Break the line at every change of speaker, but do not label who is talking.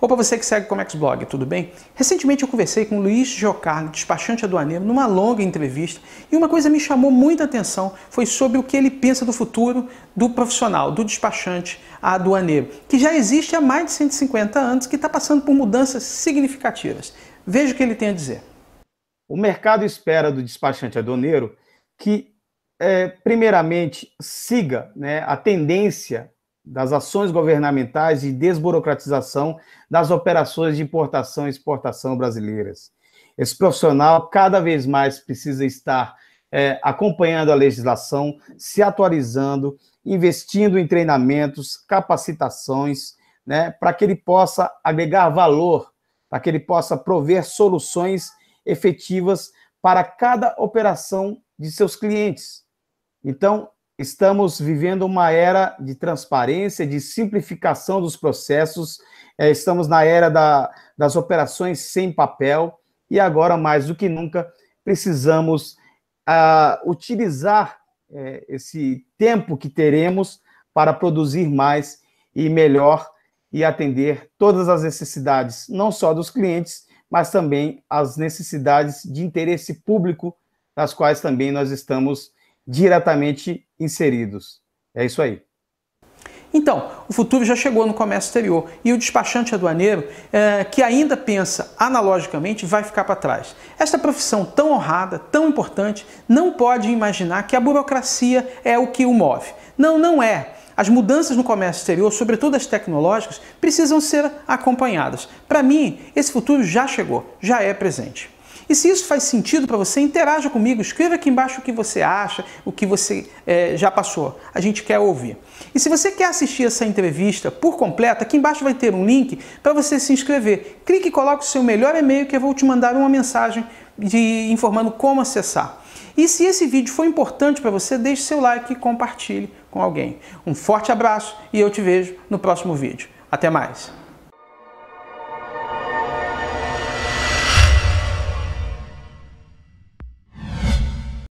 Opa, você que segue o Comex Blog, tudo bem? Recentemente eu conversei com o Luiz Jocarlo, despachante aduaneiro, numa longa entrevista, e uma coisa me chamou muita atenção foi sobre o que ele pensa do futuro do profissional, do despachante aduaneiro, que já existe há mais de 150 anos, que está passando por mudanças significativas. Veja o que ele tem a dizer.
O mercado espera do despachante aduaneiro que, é, primeiramente, siga né, a tendência das ações governamentais de desburocratização das operações de importação e exportação brasileiras. Esse profissional cada vez mais precisa estar é, acompanhando a legislação, se atualizando, investindo em treinamentos, capacitações, né, para que ele possa agregar valor, para que ele possa prover soluções efetivas para cada operação de seus clientes. Então, Estamos vivendo uma era de transparência, de simplificação dos processos, é, estamos na era da, das operações sem papel e agora, mais do que nunca, precisamos uh, utilizar é, esse tempo que teremos para produzir mais e melhor e atender todas as necessidades, não só dos clientes, mas também as necessidades de interesse público, das quais também nós estamos diretamente inseridos. É isso aí.
Então, o futuro já chegou no comércio exterior e o despachante aduaneiro, é, que ainda pensa analogicamente, vai ficar para trás. Esta profissão tão honrada, tão importante, não pode imaginar que a burocracia é o que o move. Não, não é. As mudanças no comércio exterior, sobretudo as tecnológicas, precisam ser acompanhadas. Para mim, esse futuro já chegou, já é presente. E se isso faz sentido para você, interaja comigo, escreva aqui embaixo o que você acha, o que você é, já passou. A gente quer ouvir. E se você quer assistir essa entrevista por completa, aqui embaixo vai ter um link para você se inscrever. Clique e coloque o seu melhor e-mail que eu vou te mandar uma mensagem de, informando como acessar. E se esse vídeo foi importante para você, deixe seu like e compartilhe com alguém. Um forte abraço e eu te vejo no próximo vídeo. Até mais!